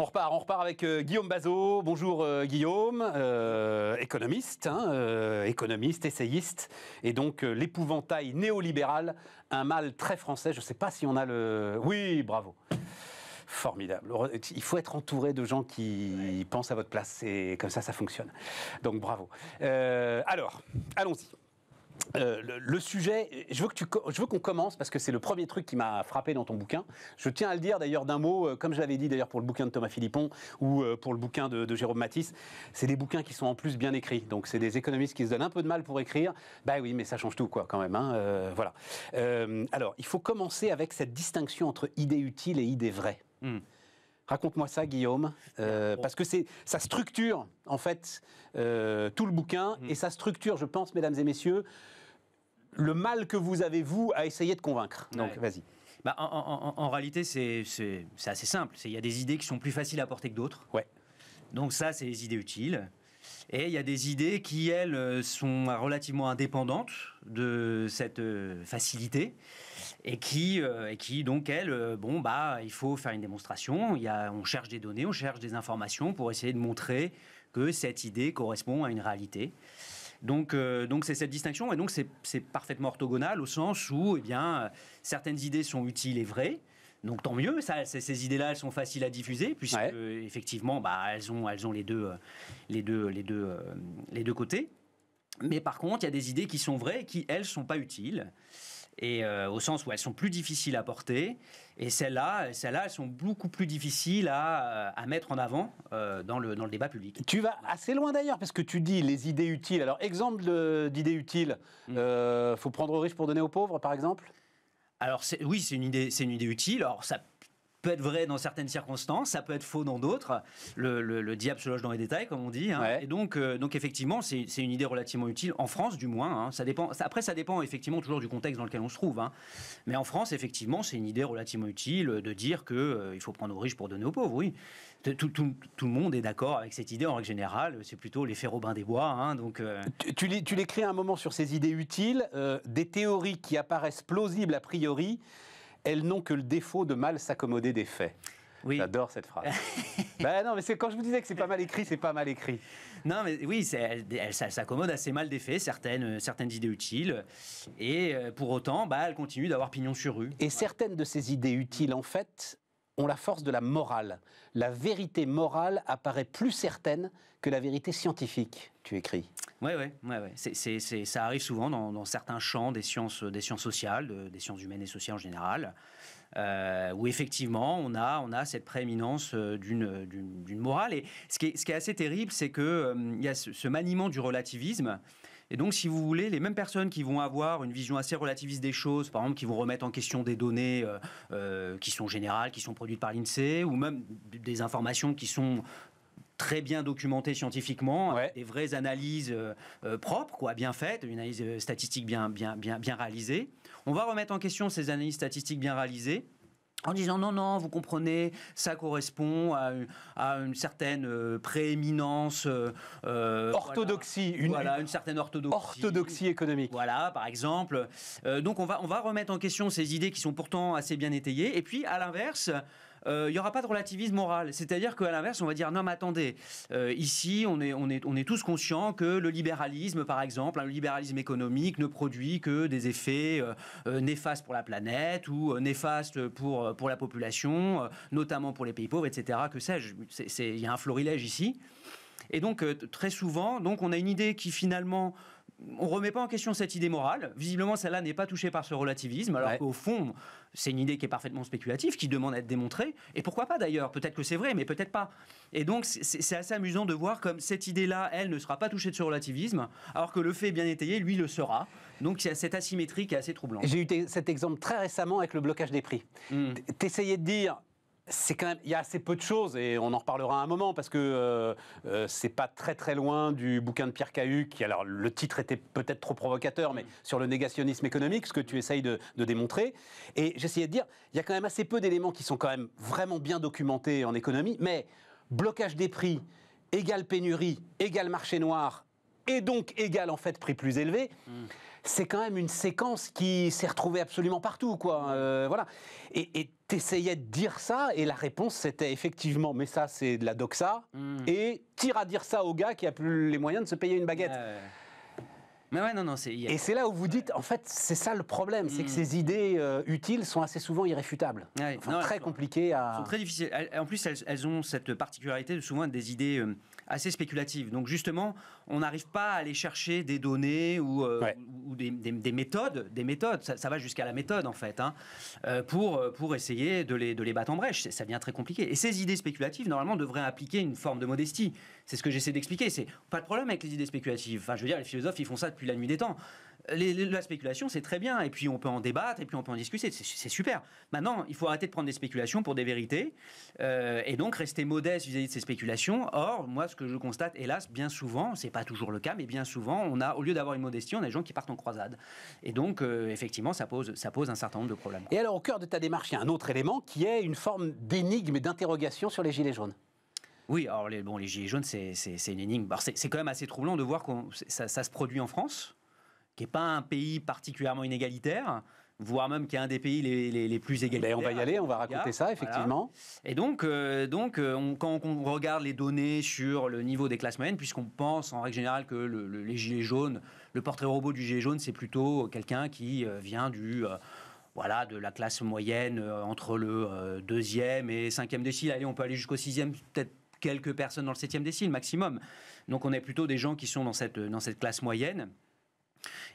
On repart, on repart avec euh, Guillaume Bazot. Bonjour euh, Guillaume, euh, économiste, hein, économiste, essayiste, et donc l'épouvantail néolibéral, un mal très français. Je ne sais pas si on a le. Oui, bravo. Formidable. Il faut être entouré de gens qui pensent à votre place et comme ça, ça fonctionne. Donc bravo. alors, allons-y. Euh, le, sujet, je veux que tu, je veux qu'on commence parce que c'est le premier truc qui m'a frappé dans ton bouquin. Je tiens à le dire d'ailleurs d'un mot, euh, comme je l'avais dit d'ailleurs pour le bouquin de Thomas Philippon ou euh, pour le bouquin de, Jérôme Matisse, c'est des bouquins qui sont en plus bien écrits. Donc c'est des économistes qui se donnent un peu de mal pour écrire. Bah oui, mais ça change tout quoi quand même. Hein, voilà. alors il faut commencer avec cette distinction entre idée utile et idée vraie. Hmm. Raconte-moi ça, Guillaume, euh, parce que c'est ça structure en fait euh, tout le bouquin mm. et ça structure, je pense, mesdames et messieurs, le mal que vous avez vous à essayer de convaincre. Donc, vas-y. Bah, en, réalité, c'est assez simple. Il y a des idées qui sont plus faciles à porter que d'autres. Ouais. Donc ça, c'est les idées utiles. Et il y a des idées qui, elles, sont relativement indépendantes de cette euh, facilité et qui, euh, et qui donc elle, euh, bon bah, il faut faire une démonstration. Il y a, on cherche des données, on cherche des informations pour essayer de montrer que cette idée correspond à une réalité. Donc, euh, donc c'est cette distinction et donc c'est parfaitement orthogonal au sens où, eh bien, certaines idées sont utiles et vraies. Donc tant mieux, ça, ces idées-là, elles sont faciles à diffuser puisque effectivement, bah, elles ont, elles ont les deux, les deux, les deux, les deux côtés. Mais par contre, il y a des idées qui sont vraies et qui elles sont pas utiles et euh, au sens où elles sont plus difficiles à porter. Et celles-là, celles-là, elles sont beaucoup plus difficiles à, euh, mettre en avant euh, dans, le, dans le débat public. Tu vas assez loin d'ailleurs, parce que tu dis les idées utiles. Alors, exemple d'idées utiles, mm. faut prendre aux riches pour donner aux pauvres, par exemple alors oui, c'est une idée, c'est une idée utile. Alors ça peut être vrai dans certaines circonstances, ça peut être faux dans d'autres. Le, diable se loge dans les détails, comme on dit. Hein. Et donc, euh, donc effectivement, c'est une idée relativement utile en France, du moins. Hein. Ça dépend. après, ça dépend effectivement toujours du contexte dans lequel on se trouve. Hein. Mais en France, effectivement, c'est une idée relativement utile de dire que euh, il faut prendre aux riches pour donner aux pauvres. Oui, tout, tout, tout, le monde est d'accord avec cette idée en règle générale. C'est plutôt les Robin des Bois. donc, euh, tu, tu l'écris un moment sur ces idées utiles, des théories qui apparaissent plausibles a priori elles n'ont que le défaut de mal s'accommoder des faits. J'adore cette phrase. Ben non, mais c'est quand je vous disais que c'est pas mal écrit, c'est pas mal écrit. Non, mais oui, elle, elle, s'accommode assez mal des faits, certaines, euh, certaines idées utiles. Et euh, pour autant, bah, elle continue d'avoir pignon sur rue. Et certaines de ces idées utiles, en fait, ont la force de la morale. La vérité morale apparaît plus certaine que la vérité scientifique, tu écris. Oui, oui, ouais, ouais. c'est. ça arrive souvent dans, certains champs des sciences, des sciences sociales, des sciences humaines et sociales en général, euh, où effectivement on a, on a cette prééminence euh, d'une morale. Et ce qui est, ce qui est assez terrible, c'est que euh, il y a ce maniement du relativisme et donc, si vous voulez, les mêmes personnes qui vont avoir une vision assez relativiste des choses, par exemple, qui vont remettre en question des données euh, euh, qui sont générales, qui sont produites par l'INSEE, ou même des informations qui sont très bien documentées scientifiquement, des vraies analyses euh, propres, quoi, bien faites, une analyse statistique bien, bien, bien réalisée. On va remettre en question ces analyses statistiques bien réalisées en disant non, non, vous comprenez, ça correspond à, une certaine euh, prééminence. Euh, euh, orthodoxie. une, certaine orthodoxie. Orthodoxie économique. Voilà, par exemple. donc on va, on va remettre en question ces idées qui sont pourtant assez bien étayées. Et puis, à l'inverse, euh, il n'y aura pas de relativisme moral. C'est-à-dire qu'à l'inverse, on va dire non, mais attendez, euh, ici, on est, on, est, on est tous conscients que le libéralisme, par exemple, hein, le libéralisme économique ne produit que des effets euh, néfastes pour la planète ou néfastes pour, pour la population, notamment pour les pays pauvres, etc. Que sais-je Il y a un florilège ici. Et donc, très souvent, donc, on a une idée qui finalement on remet pas en question cette idée morale. Visiblement, celle-là n'est pas touchée par ce relativisme, alors qu'au fond, c'est une idée qui est parfaitement spéculative, qui demande à être démontrée. Et pourquoi pas d'ailleurs Peut-être que c'est vrai, mais peut-être pas. Et donc, c'est assez amusant de voir comme cette idée-là, elle, ne sera pas touchée de ce relativisme, alors que le fait bien étayé, lui, le sera. Donc, il y a cette asymétrie qui est assez troublante. J'ai eu cet exemple très récemment avec le blocage des prix. Hmm. T'essayais de dire, c'est quand même, il y a assez peu de choses et on en reparlera à un moment parce que euh, euh, c'est pas très très loin du bouquin de Pierre Cahu qui, alors le titre était peut-être trop provocateur, mais sur le négationnisme économique, ce que tu essayes de, démontrer. Et j'essayais de dire, il y a quand même assez peu d'éléments qui sont quand même vraiment bien documentés en économie, mais blocage des prix égale pénurie égale marché noir et donc égale en fait prix plus élevé. Hmm. c'est quand même une séquence qui s'est retrouvée absolument partout, quoi. Euh, voilà. Et, et Essayait de dire ça et la réponse c'était effectivement mais ça c'est de la doxa hmm. et tire à dire ça au gars qui a plus les moyens de se payer une baguette. Mais ouais, non, non, c'est... Et c'est là où vous dites, en fait, c'est ça le problème, c'est que hmm. ces idées euh, utiles sont assez souvent irréfutables. très compliquées à... très difficiles. En plus, elles, ont cette particularité de souvent des idées... Euh, assez spéculative. Donc justement, on n'arrive pas à aller chercher des données ou, euh, des, méthodes, des méthodes. Ça, va jusqu'à la méthode en fait, hein, euh, pour euh, pour essayer de les de les battre en brèche. Ça devient très compliqué. Et ces idées spéculatives normalement devraient appliquer une forme de modestie. C'est ce que j'essaie d'expliquer. C'est pas de problème avec les idées spéculatives. Enfin, je veux dire, les philosophes ils font ça depuis la nuit des temps la spéculation, c'est très bien, et puis on peut en débattre, et puis on peut en discuter, c'est super. Maintenant, il faut arrêter de prendre des spéculations pour des vérités, euh, et donc rester modeste vis-à-vis de ces spéculations. Or, moi, ce que je constate, hélas, bien souvent, c'est pas toujours le cas, mais bien souvent, on a, au lieu d'avoir une modestie, on a des gens qui partent en croisade. Et donc, euh, effectivement, ça pose, un certain nombre de problèmes. Et alors, au cœur de ta démarche, il y a un autre élément qui est une forme d'énigme et d'interrogation sur les gilets jaunes. Oui, alors les, bon, les gilets jaunes, c'est une énigme. C'est quand même assez troublant de voir que ça se produit en France qui n'est pas un pays particulièrement inégalitaire, voire même qui est un des pays les, plus égalitaires. Ben, on va y aller, on va raconter ça, effectivement. Et donc, euh, donc euh, quand on regarde les données sur le niveau des classes moyennes, puisqu'on pense en règle générale que le, les gilets jaunes, le portrait robot du gilet jaune, c'est plutôt quelqu'un qui euh, vient du... voilà, de la classe moyenne entre le deuxième et cinquième décile. Allez, on peut aller jusqu'au sixième, peut-être quelques personnes dans le septième décile maximum. Donc on est plutôt des gens qui sont dans cette, dans cette classe moyenne.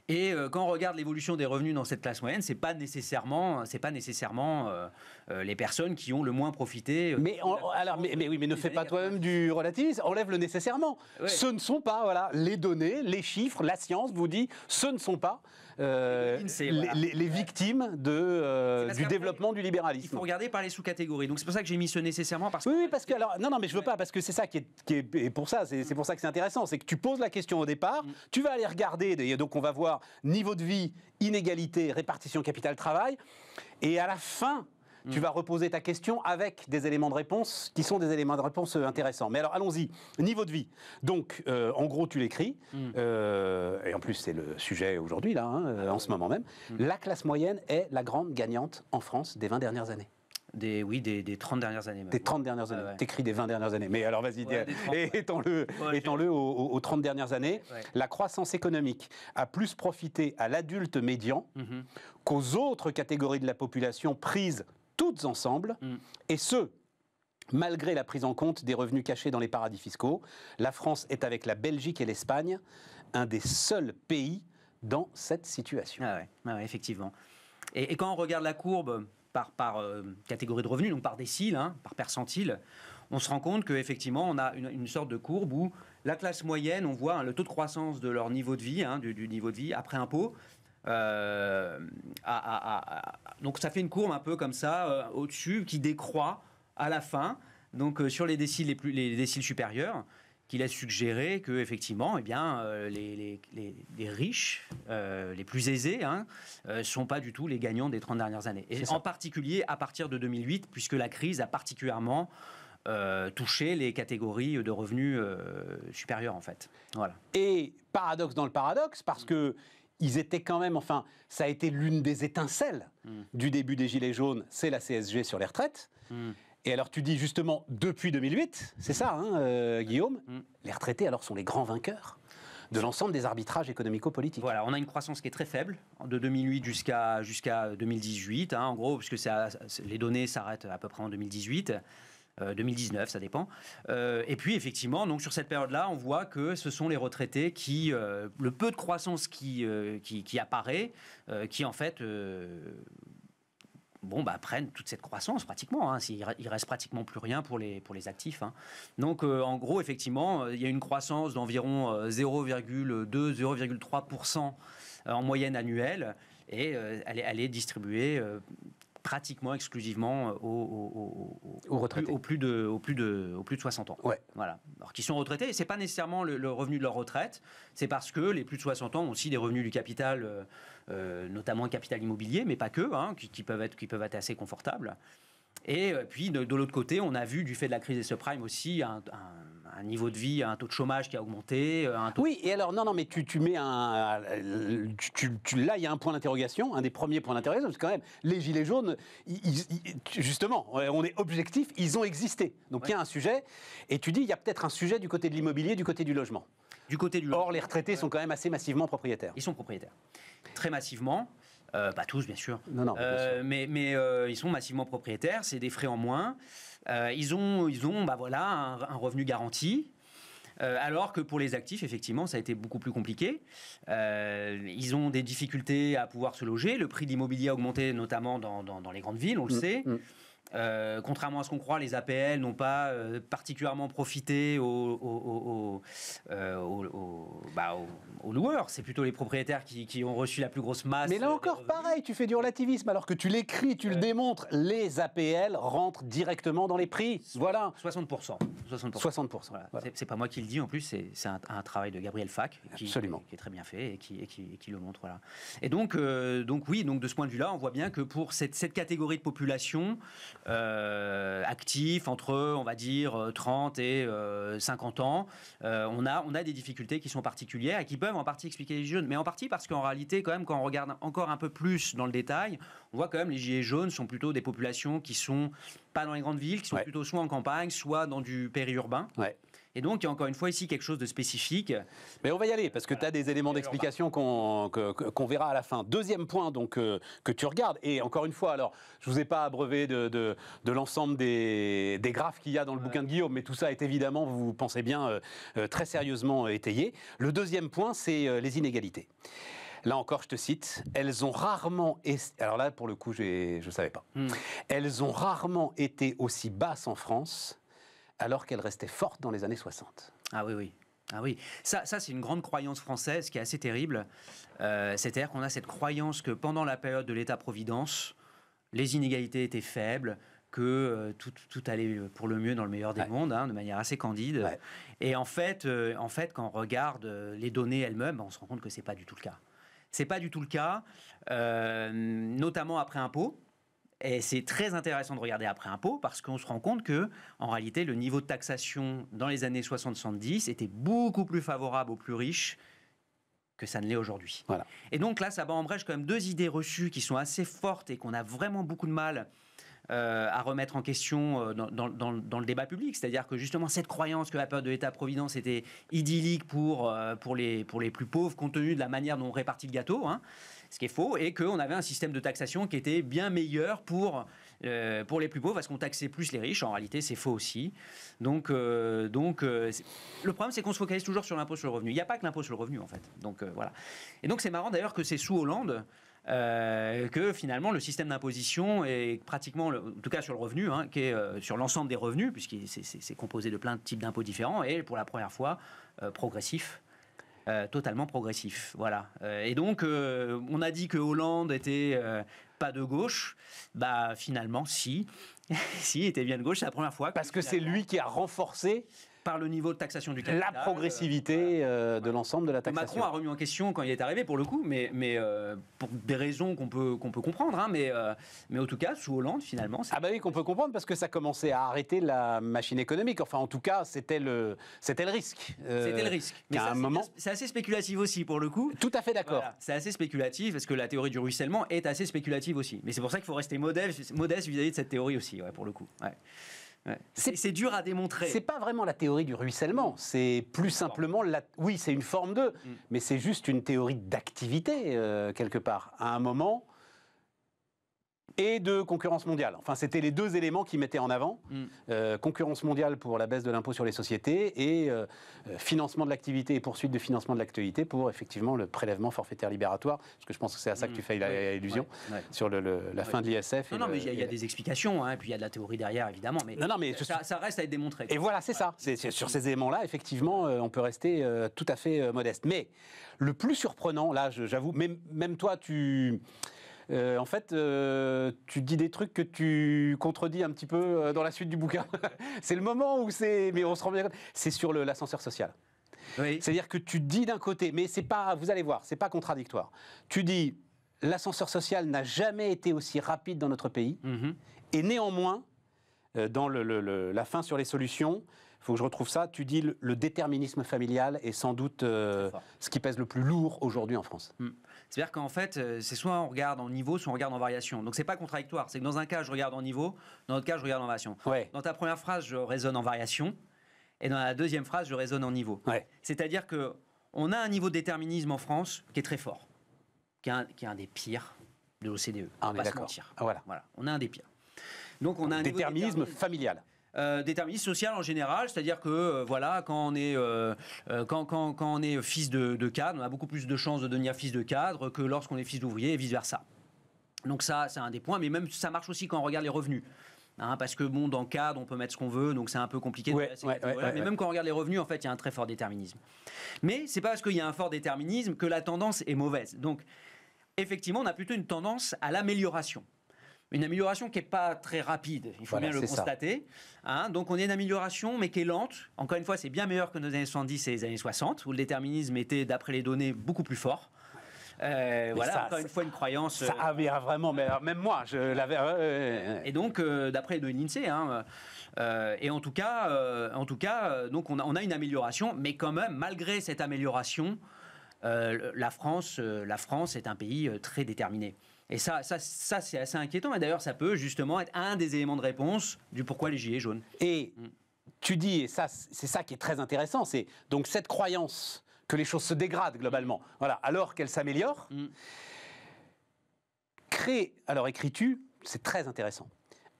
Et euh, quand on regarde l'évolution des revenus dans cette classe moyenne, c'est pas nécessairement, pas nécessairement euh, euh, les personnes qui ont le moins profité. mais alors, oui, mais ne fais pas toi-même du relativisme. Enlève le nécessairement. Ce ne sont pas, les données, les chiffres, la science vous dit, ce ne sont pas euh, les, victimes de, euh, du développement du libéralisme. Il faut regarder par les sous-catégories. Donc c'est pour ça que j'ai mis ce nécessairement. Parce que oui, parce que. Alors, non, non, mais je veux pas, parce que c'est ça qui est, et pour ça, c'est pour ça que c'est intéressant. C'est que tu poses la question au départ, mm. tu vas aller regarder, donc on va voir niveau de vie, inégalité, répartition capital-travail, et à la fin tu mm. vas reposer ta question avec des éléments de réponse qui sont des éléments de réponse euh, intéressants. Mais alors, allons-y. Niveau de vie. Donc, euh, en gros, tu l'écris. Mm. Euh, et en plus, c'est le sujet aujourd'hui, là, hein, en ce moment même. Mm. La classe moyenne est la grande gagnante en France des 20 dernières années. Des, oui, des, 30 dernières années. Des 30 dernières années. Tu ah T'écris des 20 dernières années. Mais alors vas-y, ouais, le -le aux, 30 dernières années. La croissance économique a plus profité à l'adulte médian mm-hmm. qu'aux autres catégories de la population prises toutes ensemble, mm. et ce, malgré la prise en compte des revenus cachés dans les paradis fiscaux. La France est avec la Belgique et l'Espagne un des seuls pays dans cette situation. Ah ouais, ah effectivement. Et, quand on regarde la courbe par, euh, catégorie de revenus, donc par décile, hein, par percentile, on se rend compte qu'effectivement, on a une, sorte de courbe où la classe moyenne, on voit hein, le taux de croissance de leur niveau de vie, hein, du, niveau de vie après impôt, euh, donc ça fait une courbe un peu comme ça euh, au-dessus qui décroît à la fin. Donc euh, sur les déciles les plus les déciles supérieurs, qu'il a suggéré que effectivement, eh bien, les, les, les, riches, les plus aisés, hein, sont pas du tout les gagnants des 30 dernières années. Et en particulier à partir de 2008, puisque la crise a particulièrement touché les catégories de revenus supérieurs en fait. Voilà. Et paradoxe dans le paradoxe parce que ils étaient quand même, enfin, ça a été l'une des étincelles hmm. du début des Gilets jaunes, c'est la CSG sur les retraites. Hmm. Et alors tu dis justement, depuis 2008, c'est ça, hein, euh, hmm. Guillaume, les retraités alors sont les grands vainqueurs de l'ensemble des arbitrages économico-politiques. Voilà, on a une croissance qui est très faible, de 2008 jusqu'à 2018, hein, en gros, puisque ça, les données s'arrêtent à peu près en 2018. 2019, euh, ça dépend. Euh, et puis effectivement, donc sur cette période-là, on voit que ce sont les retraités qui, euh, le peu de croissance qui, qui, apparaît, qui en fait bon, bah, prennent toute cette croissance pratiquement. Hein. Il reste pratiquement plus rien pour les, pour les actifs. Hein. Donc, en gros, effectivement, il y a une croissance d'environ 0,2-0,3% en moyenne annuelle et elle, est, distribuée pratiquement exclusivement euh, aux, retraités. Plus, plus, de, aux, plus de, plus de 60 ans. Ouais. Voilà. Alors qu'ils sont retraités, ce n'est pas nécessairement le, revenu de leur retraite, c'est parce que les plus de 60 ans ont aussi des revenus du capital, euh, euh, notamment capital immobilier, mais pas que, hein, qui, peuvent être, qui peuvent être assez confortables. Et puis de, l'autre côté, on a vu du fait de la crise des subprimes aussi un un niveau de vie, un taux de chômage qui a augmenté. Euh, un taux oui, et alors, non, non, mais tu, tu mets un. Euh, tu, tu, là, il y a un point d'interrogation, un des premiers points d'interrogation, parce que quand même, les Gilets jaunes, ils, justement, on est objectif, ils ont existé. Donc il y a un sujet, et tu dis, il y a peut-être un sujet du côté de l'immobilier, du côté du logement. Du côté du Or, les retraités sont quand même assez massivement propriétaires. Ils sont propriétaires. Très massivement. Euh, pas tous, bien sûr. Non, non, mais, mais ils sont massivement propriétaires, c'est des frais en moins. Euh, ils ont, bah voilà, un, revenu garanti. Euh, alors que pour les actifs, effectivement, ça a été beaucoup plus compliqué. Euh, ils ont des difficultés à pouvoir se loger. Le prix de l'immobilier a augmenté, notamment dans, les grandes villes, on le mm, sait. Mm. Euh, contrairement à ce qu'on croit, les APL n'ont pas euh, particulièrement profité euh, bah, aux, loueurs. C'est plutôt les propriétaires qui, ont reçu la plus grosse masse. Mais là encore, pareil, tu fais du relativisme alors que tu l'écris, tu le démontres. Les APL rentrent directement dans les prix. Voilà. 60%. 60%. 60%. C'est pas moi qui le dis en plus, c'est un, travail de Gabriel Fac qui, qui, est très bien fait et qui, qui le montre. Voilà. Et donc, donc oui, donc de ce point de vue-là, on voit bien que pour cette, cette catégorie de population, euh, actifs entre, on va dire, 30 euh, et 50 euh, ans, on, a, on a des difficultés qui sont particulières et qui peuvent en partie expliquer les jaunes. mais en partie parce qu'en réalité, quand même, quand on regarde encore un peu plus dans le détail, on voit quand même les gilets jaunes sont plutôt des populations qui sont pas dans les grandes villes, qui sont plutôt soit en campagne, soit dans du périurbain. Ouais. Et donc, il y a encore une fois ici quelque chose de spécifique. Mais on va y aller, parce que tu as des éléments d'explication bah- qu'on verra à la fin. Deuxième point donc, euh, que tu regardes, et encore une fois, alors, je ne vous ai pas abreuvé de, de, l'ensemble des, des, graphes qu'il y a dans le bouquin de Guillaume, mais tout ça est évidemment, vous pensez bien, euh, euh, très sérieusement étayé. Le deuxième point, c'est les inégalités. Là encore, je te cite, elles ont rarement. Alors là, pour le coup, je ne savais pas. Hmm. Elles ont rarement été aussi basses en France alors qu'elle restait forte dans les années 60. Ah oui, oui. Ah oui, ça, ça c'est une grande croyance française qui est assez terrible. Euh, c'est-à-dire qu'on a cette croyance que pendant la période de l'État-providence, les inégalités étaient faibles, que euh, tout, allait pour le mieux dans le meilleur des mondes, hein, de manière assez candide. Et en fait, euh, en fait, quand on regarde les données elles-mêmes, on se rend compte que ce n'est pas du tout le cas. C'est pas du tout le cas, notamment après impôt. Et c'est très intéressant de regarder après impôt parce qu'on se rend compte que, en réalité, le niveau de taxation dans les années 70 70 était beaucoup plus favorable aux plus riches que ça ne l'est aujourd'hui. Et donc là, ça bat en brèche quand même deux idées reçues qui sont assez fortes et qu'on a vraiment beaucoup de mal euh, à remettre en question euh, dans, le débat public. C'est-à-dire que justement cette croyance que la peur de l'État-providence était idyllique pour, euh, les, plus pauvres compte tenu de la manière dont on répartit le gâteau, hein, ce qui est faux, et qu'on avait un système de taxation qui était bien meilleur pour, euh, pour les plus pauvres, parce qu'on taxait plus les riches. En réalité, c'est faux aussi. Donc, euh, donc euh, le problème, c'est qu'on se focalise toujours sur l'impôt sur le revenu. Il n'y a pas que l'impôt sur le revenu, en fait. Donc, voilà. Et donc, c'est marrant d'ailleurs que c'est sous Hollande. que finalement le système d'imposition est pratiquement, en tout cas sur le revenu, hein, qui est sur l'ensemble des revenus, puisqu'il c'est composé de plein de types d'impôts différents, et pour la première fois progressif euh, totalement progressif. Voilà. Euh, et donc, euh, on a dit que Hollande était pas de gauche. Bah, finalement, si. si, il était bien de gauche, la première fois. Parce que c'est lui qui a renforcé par le niveau de taxation du capital. La progressivité euh, euh, de l'ensemble de la taxation. Macron a remis en question quand il est arrivé pour le coup, mais, mais euh, pour des raisons qu'on peut, peut comprendre. Hein, mais, mais en tout cas, sous Hollande, finalement. Ah, bah oui, qu'on peut comprendre parce que ça commençait à arrêter la machine économique. Enfin, en tout cas, c'était le, le risque. c'était le risque. C'est assez spéculatif aussi pour le coup. Tout à fait d'accord. c'est assez spéculatif parce que la théorie du ruissellement est assez spéculative aussi. Mais c'est pour ça qu'il faut rester modeste, vis-à-vis de cette théorie aussi, pour le coup. Ouais. C'est dur à démontrer. C'est pas vraiment la théorie du ruissellement, c'est plus simplement la. Oui, c'est une forme de, mm. mais c'est juste une théorie d'activité euh, quelque part. À un moment, et de concurrence mondiale. Enfin, c'était les deux éléments qui mettaient en avant. Mm. Euh, concurrence mondiale pour la baisse de l'impôt sur les sociétés et euh, euh, financement de l'activité et poursuite de financement de l'actualité pour effectivement le prélèvement forfaitaire libératoire. Parce que je pense que c'est à ça que tu mm. fais l'illusion sur la fin de l'ISF. Non, non, mais il y, a des explications, hein, et puis il y a de la théorie derrière, évidemment. Mais non, non, mais ça, reste à être démontré. Et voilà, c'est ça. C'est, sur ces éléments-là, effectivement, on peut rester tout à fait modeste. Mais le plus surprenant, là, j'avoue, même toi, tu. Euh, en fait, euh, tu dis des trucs que tu contredis un petit peu euh, dans la suite du bouquin. c'est le moment où c'est. Mais on se rend bien compte. C'est sur l'ascenseur social. C'est-à-dire que tu dis d'un côté, mais c'est pas. Vous allez voir, c'est pas contradictoire. Tu dis l'ascenseur social n'a jamais été aussi rapide dans notre pays, mhm. et néanmoins, dans la fin sur les solutions, il faut que je retrouve ça. Tu dis le, déterminisme familial est sans doute ce qui pèse le plus lourd aujourd'hui en France. Mm. C'est-à-dire qu'en fait, euh, c'est soit on regarde en niveau, soit on regarde en variation. Donc c'est pas contradictoire. C'est que dans un cas, je regarde en niveau, dans l'autre cas, je regarde en variation. Dans ta première phrase, je raisonne en variation, et dans la deuxième phrase, je raisonne en niveau. C'est-à-dire que on a un niveau de déterminisme en France qui est très fort, qui est un, qui est un des pires de l'OCDE. Ah, on va se mentir. Ah, voilà. On a un des pires. Donc on a un de déterminisme familial. Euh, déterminisme social en général, c'est-à-dire que euh, voilà, quand on est euh, quand, on est fils de, cadre, on a beaucoup plus de chances de devenir fils de cadre que lorsqu'on est fils d'ouvrier et vice versa. Donc ça, c'est un des points, mais même ça marche aussi quand on regarde les revenus. Hein, parce que bon, dans cadre, on peut mettre ce qu'on veut, donc c'est un peu compliqué. mais même quand on regarde les revenus, en fait, il y a un très fort déterminisme. Mais c'est pas parce qu'il y a un fort déterminisme que la tendance est mauvaise. Donc, effectivement, on a plutôt une tendance à l'amélioration une amélioration qui n'est pas très rapide, il faut bien le constater. Hein. donc on est une amélioration, mais qui est lente. Encore une fois, c'est bien meilleur que nos années 70 et les années 60, où le déterminisme était, d'après les données, beaucoup plus fort. Euh, voilà, encore une fois, une croyance. Ça, ah vraiment, euh, même moi, je l'avais. et donc, d'après de l'INSEE, e, hein, et en tout cas, en tout cas donc on a, on, a, une amélioration, mais quand même, malgré cette amélioration, la, France, la France est un pays très déterminé. Et ça, ça, ça c'est assez inquiétant. Et d'ailleurs, ça peut justement être un des éléments de réponse du pourquoi les gilets jaunes. Et mm. tu dis, et ça, c'est ça qui est très intéressant, c'est donc cette croyance que les choses se dégradent globalement, voilà, alors qu'elles s'améliorent, mm. crée, alors écris-tu, c'est très intéressant,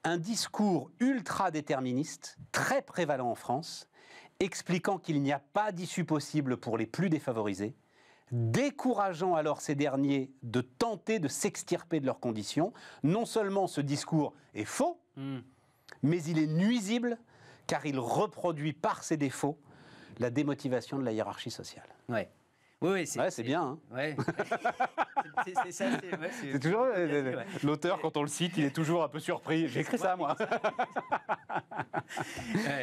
un discours ultra-déterministe, très prévalent en France, expliquant qu'il n'y a pas d'issue possible pour les plus défavorisés, décourageant alors ces derniers de tenter de s'extirper de leurs conditions. Non seulement ce discours est faux, hmm. mais il est nuisible car il reproduit par ses défauts la démotivation de la hiérarchie sociale. Oui, c'est bien. l'auteur quand on le cite, il est toujours un peu surpris. J'ai écrit ça moi.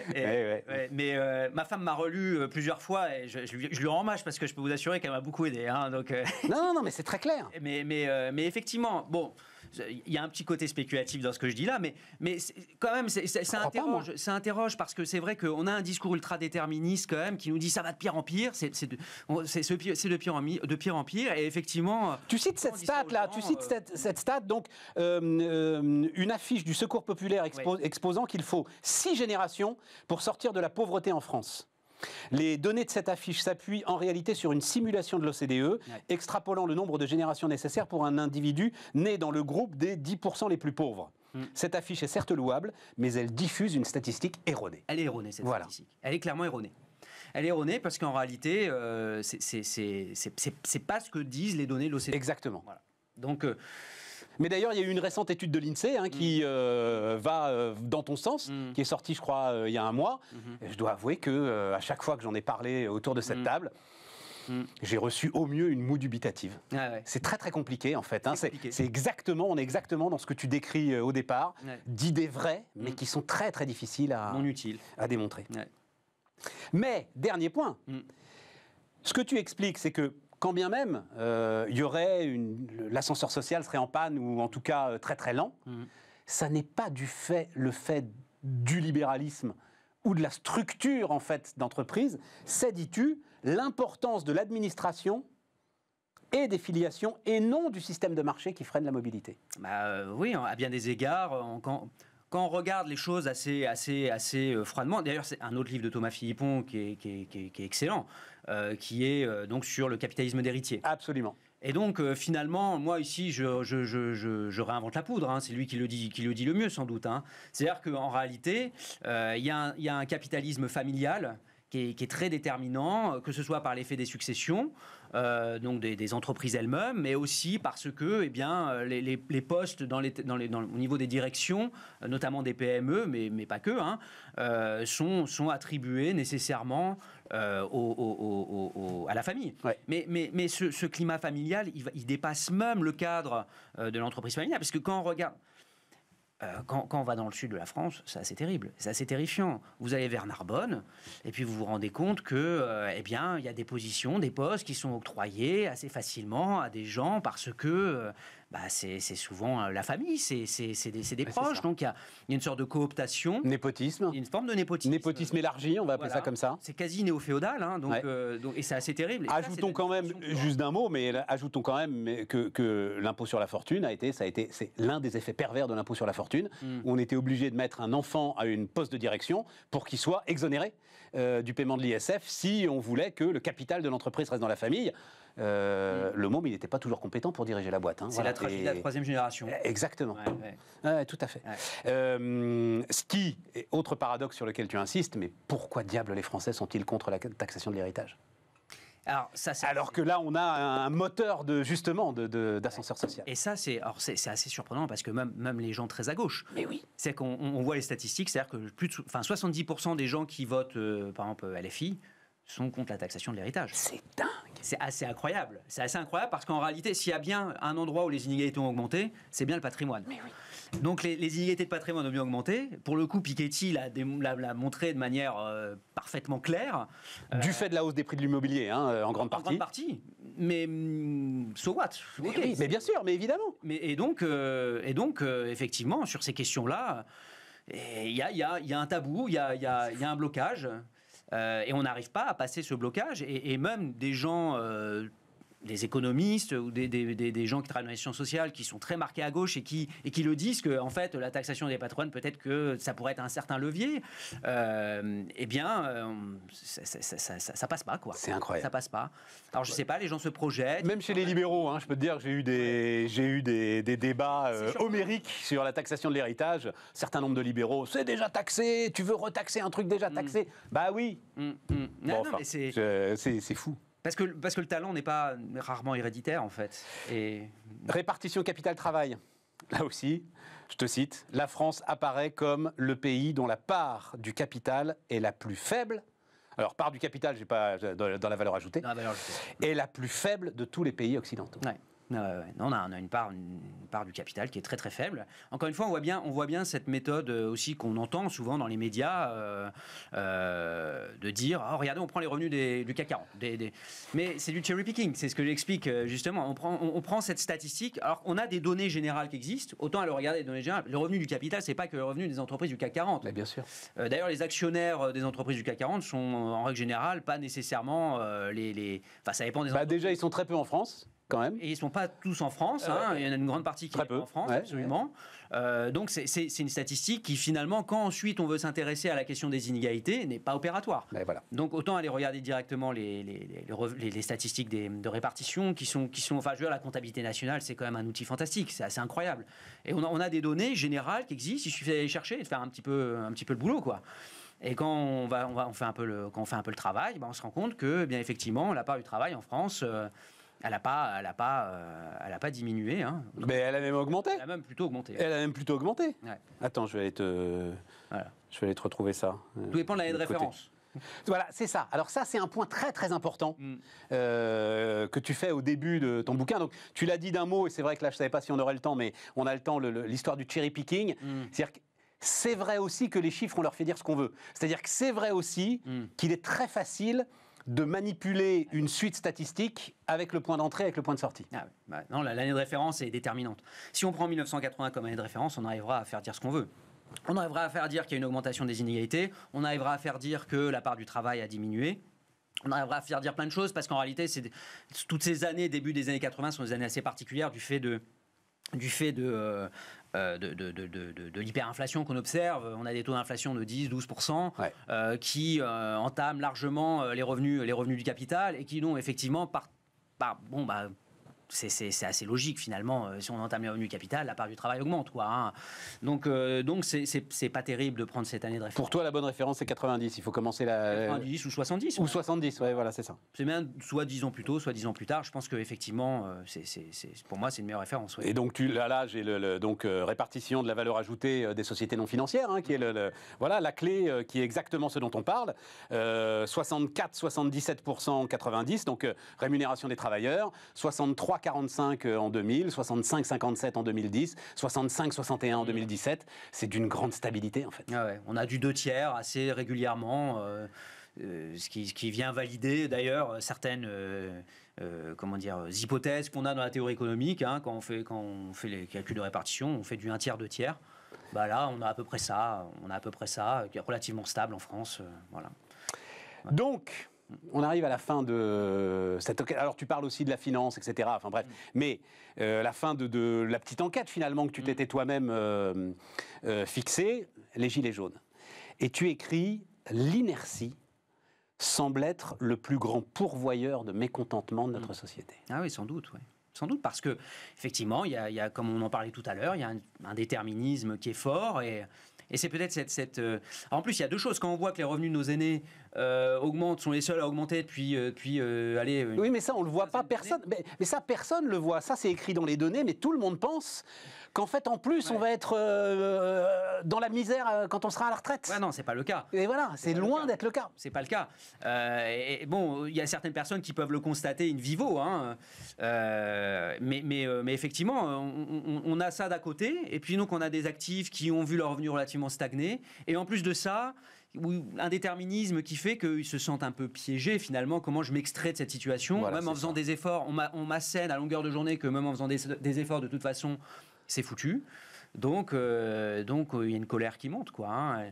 mais euh, ma femme m'a relu euh, plusieurs fois et je, lui rends hommage parce que je peux vous assurer qu'elle m'a beaucoup aidé. Hein, donc, euh, non, non, mais c'est très clair. Mais, mais effectivement, bon il y a un petit côté spéculatif dans ce que je dis là, mais, quand même, ça, interroge, parce que c'est vrai qu'on a un discours ultra déterministe quand même qui nous dit ça va de pire en pire, c'est, c'est de, pire en, de pire en et effectivement. Tu cites cette stat là, tu cites euh, cette, stat, donc euh, euh, une affiche du Secours populaire exposant qu'il faut six générations pour sortir de la pauvreté en France. Les données de cette affiche s'appuient en réalité sur une simulation de l'OCDE, extrapolant le nombre de générations nécessaires pour un individu né dans le groupe des 10% les plus pauvres. Hmm. Cette affiche est certes louable, mais elle diffuse une statistique erronée. Elle est erronée, cette statistique. Elle est clairement erronée. Elle est erronée parce qu'en réalité, euh, c'est pas ce que disent les données de l'OCDE. Exactement. Donc. Euh, mais d'ailleurs, il y a eu une récente étude de l'INSEE hein, qui mm. euh, va euh, dans ton sens, mm. qui est sortie, je crois, euh, il y a un mois. Mm-hmm. je dois avouer que à chaque fois que j'en ai parlé autour de cette mm. table, j'ai reçu au mieux une moue dubitative. Ah c'est très très compliqué en fait. Hein. C'est exactement, on est exactement dans ce que tu décris au départ, d'idées vraies, mais qui sont très très difficiles à, à démontrer. Mais dernier point. Ce que tu expliques, c'est que quand bien même il euh, y aurait l'ascenseur social serait en panne ou en tout cas euh, très très lent, mm. ça n'est pas du fait le fait du libéralisme ou de la structure en fait d'entreprise, c'est dis-tu l'importance de l'administration et des filiations et non du système de marché qui freine la mobilité. Bah euh, oui, à bien des égards, quand on regarde les choses assez, assez, assez euh, froidement, d'ailleurs, c'est un autre livre de Thomas Philippon qui est, excellent, qui est euh, euh, donc sur le capitalisme d'héritier. Absolument. Et donc, finalement, moi, ici, je, réinvente la poudre. Hein. C'est lui qui le, dit, qui le dit le mieux, sans doute. Hein. C'est-à-dire qu'en réalité, il y, a un capitalisme familial qui est, très déterminant, que ce soit par l'effet des successions, euh, donc des, entreprises elles-mêmes, mais aussi parce que eh bien, euh, les, postes dans dans les au niveau des directions, euh, notamment des PME, mais, pas que, hein, sont, sont attribués nécessairement à la famille. Mais, mais, mais ce, climat familial, il, il, dépasse même le cadre de l'entreprise familiale, parce que quand on regarde... Euh, quand, on va dans le sud de la France, ça c'est assez terrible, c'est assez terrifiant. Vous allez vers Narbonne, et puis vous vous rendez compte que, euh, eh bien, il y a des positions, des postes qui sont octroyés assez facilement à des gens parce que euh, bah, c'est souvent euh, la famille, c'est des, proches. Donc il y, a, une sorte de cooptation. Népotisme. Une forme de népotisme. Népotisme élargi, on va appeler ça comme ça. C'est quasi néo-féodal, hein, euh, et c'est assez terrible. ajoutons quand même, juste d'un mot, mais ajoutons quand même que, l'impôt sur la fortune a été, ça a été, c'est l'un des effets pervers de l'impôt sur la fortune. Où hmm. on était obligé de mettre un enfant à une poste de direction pour qu'il soit exonéré euh, du paiement de l'ISF si on voulait que le capital de l'entreprise reste dans la famille. Euh, mm. Le il n'était pas toujours compétent pour diriger la boîte. Hein. c'est la tragédie de la troisième génération. Eh, exactement. tout à fait. Euh, ce qui, autre paradoxe sur lequel tu insistes, mais pourquoi diable les Français sont-ils contre la taxation de l'héritage alors, que là, on a un moteur de justement d'ascenseur de, social. Et ça, c'est assez surprenant parce que même, les gens très à gauche. Mais oui. C'est qu'on voit les statistiques, c'est-à-dire que plus enfin, 70% des gens qui votent, euh, par exemple, LFI, sont contre la taxation de l'héritage. C'est dingue C'est assez incroyable. C'est assez incroyable parce qu'en réalité, s'il y a bien un endroit où les inégalités ont augmenté, c'est bien le patrimoine. Mais oui. Donc les, inégalités de patrimoine ont bien augmenté. Pour le coup, Piketty l'a montré de manière euh, parfaitement claire. Euh, du fait de la hausse des prix de l'immobilier, hein, euh, en grande partie. En grande partie. Mais mm, so what mais, bien sûr, mais évidemment. Mais, et donc, et donc effectivement, sur ces questions-là, il y, y, y a, un tabou, il y a, y a, a un blocage. Euh, et on n'arrive pas à passer ce blocage. Et, même des gens euh, des économistes ou des, gens qui travaillent dans les sciences sociales qui sont très marqués à gauche et qui, et qui le disent que en fait la taxation des patrons peut-être que ça pourrait être un certain levier euh, eh bien euh, ça, ça, passe pas quoi c'est incroyable ça passe pas alors je sais pas les gens se projettent même chez les libéraux hein, je peux te dire j'ai eu des j'ai eu des, débats euh, homériques sur la taxation de l'héritage certain nombre de libéraux c'est déjà taxé tu veux retaxer un truc déjà mm. taxé bah oui c'est fou parce que, parce que le talent n'est pas rarement héréditaire, en fait. Et... Répartition capital-travail. Là aussi, je te cite, la France apparaît comme le pays dont la part du capital est la plus faible. Alors, part du capital, j'ai pas euh, dans, la valeur ajoutée. Dans la Est la plus faible de tous les pays occidentaux on a, une, part, du capital qui est très très faible. Encore une fois, on voit bien, cette méthode euh, aussi qu'on entend souvent dans les médias euh, euh, de dire oh, regardez, on prend les revenus du CAC 40. Mais c'est du cherry picking, c'est ce que j'explique justement. On prend, cette statistique. Alors, on a des données générales qui existent, autant aller regarder les données générales. Le revenu du capital, c'est pas que le revenu des entreprises du CAC 40. bien sûr. D'ailleurs, les actionnaires des entreprises du CAC 40 sont en règle générale pas nécessairement les, Enfin, ça dépend des bah, Déjà, ils sont très peu en France quand même. Et ils ne sont pas tous en France. Hein. Euh, il y en a une grande partie qui est pas en France, absolument. Euh, donc c'est une statistique qui finalement, quand ensuite on veut s'intéresser à la question des inégalités, n'est pas opératoire. Ben, voilà. Donc autant aller regarder directement les, statistiques de répartition qui sont, qui sont, enfin je veux dire, la comptabilité nationale, c'est quand même un outil fantastique, c'est assez incroyable. Et on a, des données générales qui existent, il suffit d'aller chercher et de faire un petit peu, un petit peu le boulot, quoi. Et quand on va, on va on fait un peu le, quand on fait un peu le travail, ben, on se rend compte que, eh bien effectivement, la part du travail en France. Euh, elle n'a pas, elle a pas, euh, elle pas diminué. Hein. Mais elle a même augmenté. Elle a même plutôt augmenté. Elle a même plutôt augmenté. Attends, je vais aller te, je vais aller te retrouver ça. Euh, Tout dépend de l'année de référence. Voilà, c'est ça. Alors ça, c'est un point très très important mm. euh, que tu fais au début de ton bouquin. Donc tu l'as dit d'un mot, et c'est vrai que là, je ne savais pas si on aurait le temps, mais on a le temps, l'histoire du cherry picking. Mm. C'est-à-dire c'est vrai aussi que les chiffres, on leur fait dire ce qu'on veut. C'est-à-dire que c'est vrai aussi mm. qu'il est très facile de manipuler une suite statistique avec le point d'entrée, avec le point de sortie. Ah bah, non, l'année de référence est déterminante. Si on prend 1980 comme année de référence, on arrivera à faire dire ce qu'on veut. On arrivera à faire dire qu'il y a une augmentation des inégalités, on arrivera à faire dire que la part du travail a diminué, on arrivera à faire dire plein de choses parce qu'en réalité, c'est toutes ces années, début des années 80, sont des années assez particulières du fait de du fait de, euh, euh, de, l'hyperinflation qu'on observe. On a des taux d'inflation de 10-12% euh, qui euh, entament largement les revenus, les revenus du capital et qui, non, effectivement, par, par bon, bah, c'est assez logique finalement. Euh, si on entame les revenu capital, la part du travail augmente. Quoi, hein. Donc, euh, donc c'est pas terrible de prendre cette année de référence. Pour toi, la bonne référence, c'est 90. Il faut commencer la. 90 euh, ou 70. Ou 70, ouais, voilà, c'est ça. C'est bien, soit 10 ans plus tôt, soit 10 ans plus tard. Je pense qu'effectivement, pour moi, c'est une meilleure référence. Et donc, tu, là, là j'ai le, donc, répartition de la valeur ajoutée des sociétés non financières, hein, qui est le, voilà, la clé qui est exactement ce dont on parle. 64, 77% 90, donc rémunération des travailleurs, 63, 45 euh, en 2000, 65, 57 en 2010, 65, 61 en 2017. C'est d'une grande stabilité en fait. Ah on a du deux tiers assez régulièrement. Euh, euh, ce, qui, vient valider d'ailleurs certaines comment dire, hypothèses qu'on a dans la théorie économique. Hein, quand, on fait, quand on fait les calculs de répartition, on fait du 1 tiers, 2 tiers. Bah là, on a à peu près ça, on a à peu près ça, qui est relativement stable en France. voilà. Donc, on arrive à la fin de cette Alors tu parles aussi de la finance, etc. Enfin bref, mm. mais euh, la fin de, la petite enquête finalement que tu mm. t'étais toi-même fixé, euh, euh, fixée, les gilets jaunes. Et tu écris l'inertie semble être le plus grand pourvoyeur de mécontentement de notre mm. société. Ah oui, sans doute, sans doute, parce que effectivement, il y, comme on en parlait tout à l'heure, il y a un, déterminisme qui est fort et et c'est peut-être cette. Euh, en plus, il y a deux choses. Quand on voit que les revenus de nos aînés euh, augmentent, sont les seuls à augmenter depuis. Euh, allez, oui, mais ça, on ne le voit pas. Personne, mais, ça, personne ne le voit. Ça, c'est écrit dans les données, mais tout le monde pense qu'en fait, en plus, on va être euh, euh, dans la misère euh, quand on sera à la retraite. Ouais, non, c'est pas le cas. Et voilà, c'est loin d'être le cas. C'est pas le cas. et, bon, il y a certaines personnes qui peuvent le constater in vivo, hein. mais, mais, mais, effectivement, on, a ça d'à côté, et puis donc on a des actifs qui ont vu leurs revenu relativement stagner, et en plus de ça, un déterminisme qui fait qu'ils se sentent un peu piégés finalement, comment je m'extrais de cette situation, même en faisant des efforts, on m'assène à longueur de journée que même en faisant des efforts de toute façon, c'est foutu. Donc, euh, donc euh, il y a une colère qui monte, quoi. Hein.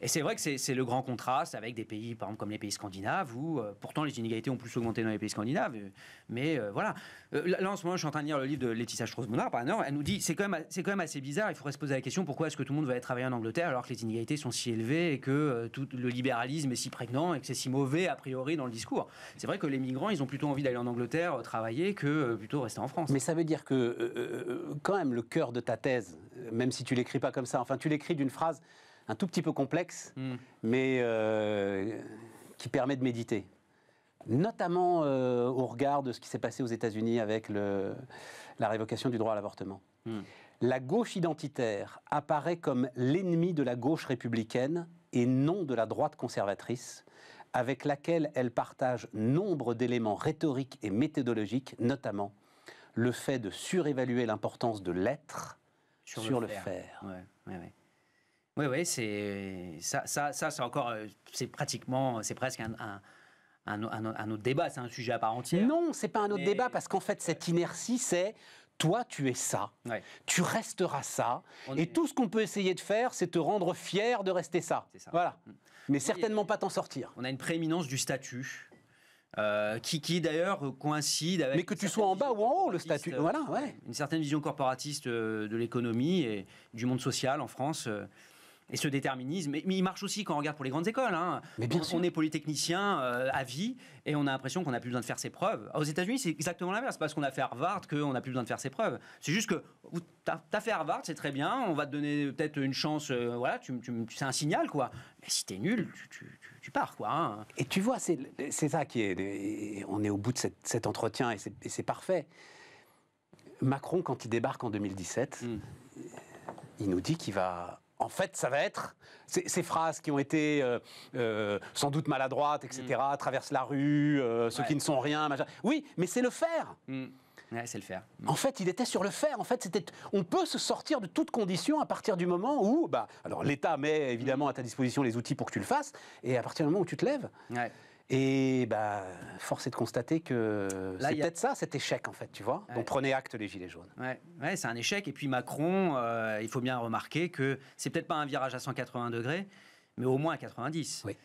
Et c'est vrai que c'est le grand contraste avec des pays, par exemple, comme les pays scandinaves, où euh, pourtant les inégalités ont plus augmenté dans les pays scandinaves. Euh, mais euh, voilà. là, en ce moment, je suis en train de lire le livre de Laetitia strauss par exemple. Elle nous dit c'est quand, même, quand même assez bizarre. Il faudrait se poser la question pourquoi est-ce que tout le monde va aller travailler en Angleterre alors que les inégalités sont si élevées et que tout le libéralisme est si prégnant et que c'est si mauvais, a priori, dans le discours C'est vrai que les migrants, ils ont plutôt envie d'aller en Angleterre travailler que plutôt rester en France. Mais ça veut dire que, quand même, le cœur de ta thèse, même si tu l'écris pas comme ça, enfin, tu l'écris d'une phrase un tout petit peu complexe, hmm. mais euh, qui permet de méditer. Notamment euh, au regard de ce qui s'est passé aux États-Unis avec le, la révocation du droit à l'avortement. Hmm. La gauche identitaire apparaît comme l'ennemi de la gauche républicaine et non de la droite conservatrice, avec laquelle elle partage nombre d'éléments rhétoriques et méthodologiques, notamment le fait de surévaluer l'importance de l'être sur, le, faire. ouais, oui, c'est ça, ça, ça c'est encore, euh, c'est pratiquement, c'est presque un, un autre débat, c'est un sujet à part entière. Non, c'est pas un autre débat parce qu'en fait cette inertie c'est toi tu es ça, tu resteras ça, et tout ce qu'on peut essayer de faire c'est te rendre fier de rester ça. ça. Voilà. Mm. Mais certainement pas t'en sortir. On a une prééminence du statut. Euh, qui, qui d'ailleurs coïncide avec. Mais que tu sois en bas ou en haut, le statut. Euh, voilà, ouais. Une certaine vision corporatiste de l'économie et du monde social en France. Et ce déterminisme, mais, il marche aussi quand on regarde pour les grandes écoles. Hein. on, est polytechnicien euh, à vie et on a l'impression qu'on n'a plus besoin de faire ses preuves. aux États-Unis, c'est exactement l'inverse. C'est parce qu'on a fait Harvard qu'on n'a plus besoin de faire ses preuves. C'est juste que tu as, fait Harvard, c'est très bien, on va te donner peut-être une chance. Euh, voilà, tu, c'est un signal, quoi. Mais si tu es nul, tu, pars, quoi. Hein. Et tu vois, c'est ça qui est. On est au bout de cet entretien et c'est parfait. Macron, quand il débarque en 2017, hmm. il nous dit qu'il va en fait, ça va être ces, phrases qui ont été euh, euh, sans doute maladroites, etc., mm. traversent la rue, euh, ceux qui ne sont rien, Oui, mais c'est le faire. Mm. c'est le faire. Mm. En fait, il était sur le faire. En fait, c'était. On peut se sortir de toute condition à partir du moment où, bah, alors l'État met évidemment à ta disposition les outils pour que tu le fasses, et à partir du moment où tu te lèves. Et bah, force est de constater que c'est peut-être ça, cet échec, en fait, tu vois. Donc prenez acte, les Gilets jaunes. Ouais, c'est un échec. Et puis Macron, euh, il faut bien remarquer que c'est peut-être pas un virage à 180 degrés, mais au moins à 90. Oui.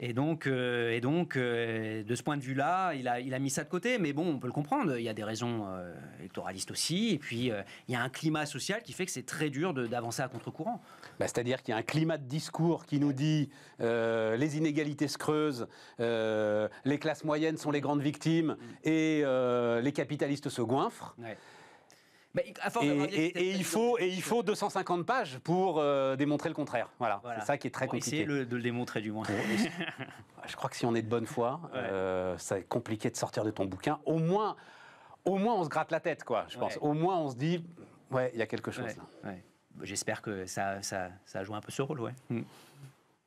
Et donc, euh, et donc euh, de ce point de vue-là, il a, il a mis ça de côté. Mais bon, on peut le comprendre. Il y a des raisons euh, électoralistes aussi. Et puis, il y a un climat social qui fait que c'est très dur d'avancer à contre-courant. Bah, C'est-à-dire qu'il y a un climat de discours qui nous dit les inégalités se creusent, les classes moyennes sont les grandes victimes mm. et les capitalistes se goinfrent. Bah, et, il faut, et il faut 250 pages pour euh, démontrer le contraire. Voilà, c'est ça qui est très compliqué. Essayez de le démontrer du moins. je crois que si on est de bonne foi, euh, ça est c'est compliqué de sortir de ton bouquin. Au moins, au moins on se gratte la tête, quoi. Je pense. Au moins on se dit, ouais, il y a quelque chose là. Bah, j'espère que ça, ça, ça joue un peu ce rôle, ouais.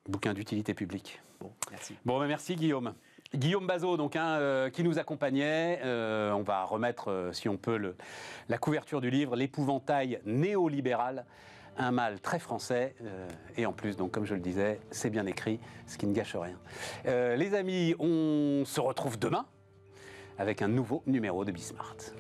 Bouquin d'utilité publique. Bon, merci. Bon, bah, merci Guillaume. Guillaume Bazot, donc, hein, euh, qui nous accompagnait. Euh, on va remettre, euh, si on peut, la couverture du livre, L'épouvantail néolibéral, un mal très français. et en plus, donc, comme je le disais, c'est bien écrit, ce qui ne gâche rien. les amis, on se retrouve demain avec un nouveau numéro de Bismart.